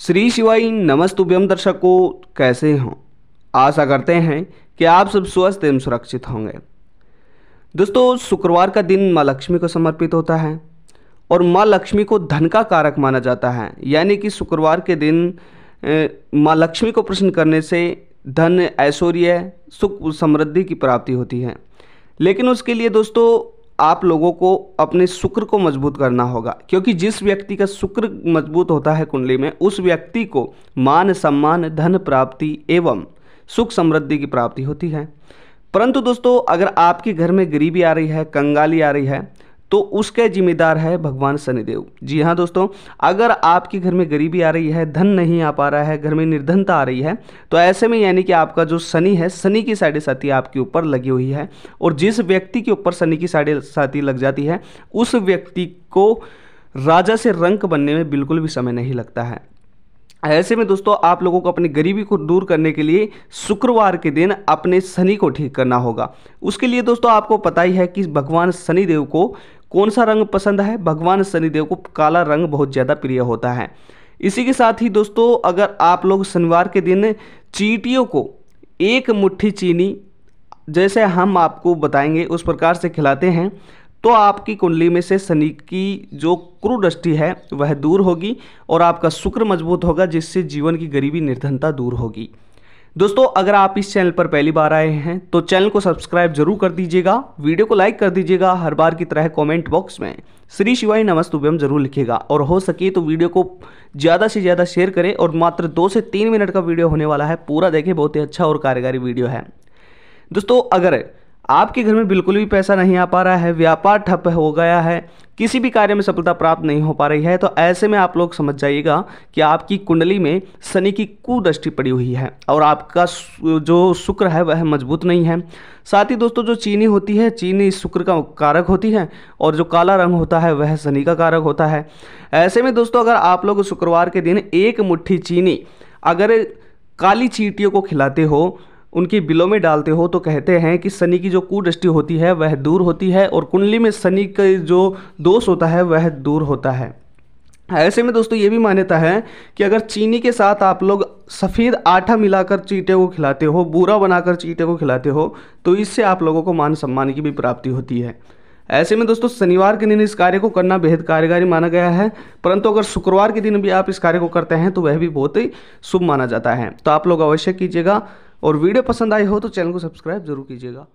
श्री शिवाई नमस्तुभ्यम दर्शकों कैसे हों आशा करते हैं कि आप सब स्वस्थ एवं सुरक्षित होंगे दोस्तों शुक्रवार का दिन माँ लक्ष्मी को समर्पित होता है और माँ लक्ष्मी को धन का कारक माना जाता है यानी कि शुक्रवार के दिन माँ लक्ष्मी को प्रसन्न करने से धन ऐश्वर्य सुख समृद्धि की प्राप्ति होती है लेकिन उसके लिए दोस्तों आप लोगों को अपने शुक्र को मजबूत करना होगा क्योंकि जिस व्यक्ति का शुक्र मजबूत होता है कुंडली में उस व्यक्ति को मान सम्मान धन प्राप्ति एवं सुख समृद्धि की प्राप्ति होती है परंतु दोस्तों अगर आपके घर में गरीबी आ रही है कंगाली आ रही है तो उसके जिम्मेदार है भगवान शनिदेव जी हाँ दोस्तों अगर आपके घर में गरीबी आ रही है धन नहीं आ पा रहा है घर में निर्धनता आ रही है तो ऐसे में यानी कि आपका जो शनि है शनि की साढ़े साथी आपके ऊपर लगी हुई है और जिस व्यक्ति के ऊपर शनि की साढ़े साथी लग जाती है उस व्यक्ति को राजा से रंक बनने में बिल्कुल भी समय नहीं लगता है ऐसे में दोस्तों आप लोगों को अपनी गरीबी को दूर करने के लिए शुक्रवार के दिन अपने शनि को ठीक करना होगा उसके लिए दोस्तों आपको पता ही है कि भगवान शनिदेव को कौन सा रंग पसंद है भगवान शनिदेव को काला रंग बहुत ज़्यादा प्रिय होता है इसी के साथ ही दोस्तों अगर आप लोग शनिवार के दिन चीटियों को एक मुट्ठी चीनी जैसे हम आपको बताएंगे उस प्रकार से खिलाते हैं तो आपकी कुंडली में से शनि की जो क्रूदृष्टि है वह दूर होगी और आपका शुक्र मजबूत होगा जिससे जीवन की गरीबी निर्धनता दूर होगी दोस्तों अगर आप इस चैनल पर पहली बार आए हैं तो चैनल को सब्सक्राइब जरूर कर दीजिएगा वीडियो को लाइक कर दीजिएगा हर बार की तरह कमेंट बॉक्स में श्री शिवाय नमस्तुभ्यम जरूर लिखिएगा और हो सके तो वीडियो को ज़्यादा से ज़्यादा शेयर करें और मात्र दो से तीन मिनट का वीडियो होने वाला है पूरा देखें बहुत ही अच्छा और कार्यकारी वीडियो है दोस्तों अगर आपके घर में बिल्कुल भी पैसा नहीं आ पा रहा है व्यापार ठप हो गया है किसी भी कार्य में सफलता प्राप्त नहीं हो पा रही है तो ऐसे में आप लोग समझ जाइएगा कि आपकी कुंडली में शनि की कुदृष्टि पड़ी हुई है और आपका जो शुक्र है वह मजबूत नहीं है साथ ही दोस्तों जो चीनी होती है चीनी शुक्र का कारक होती है और जो काला रंग होता है वह शनि का कारक होता है ऐसे में दोस्तों अगर आप लोग शुक्रवार के दिन एक मुठ्ठी चीनी अगर काली चीटियों को खिलाते हो उनकी बिलों में डालते हो तो कहते हैं कि शनि की जो कुदृष्टि होती है वह दूर होती है और कुंडली में शनि का जो दोष होता है वह दूर होता है ऐसे में दोस्तों ये भी मान्यता है कि अगर चीनी के साथ आप लोग सफ़ेद आटा मिलाकर चीटे को खिलाते हो बूरा बनाकर चीटे को खिलाते हो तो इससे आप लोगों को मान सम्मान की भी प्राप्ति होती है ऐसे में दोस्तों शनिवार के दिन इस कार्य को करना बेहद कार्यकारी माना गया है परंतु अगर शुक्रवार के दिन भी आप इस कार्य को करते हैं तो वह भी बहुत ही शुभ माना जाता है तो आप लोग अवश्य कीजिएगा और वीडियो पसंद आई हो तो चैनल को सब्सक्राइब जरूर कीजिएगा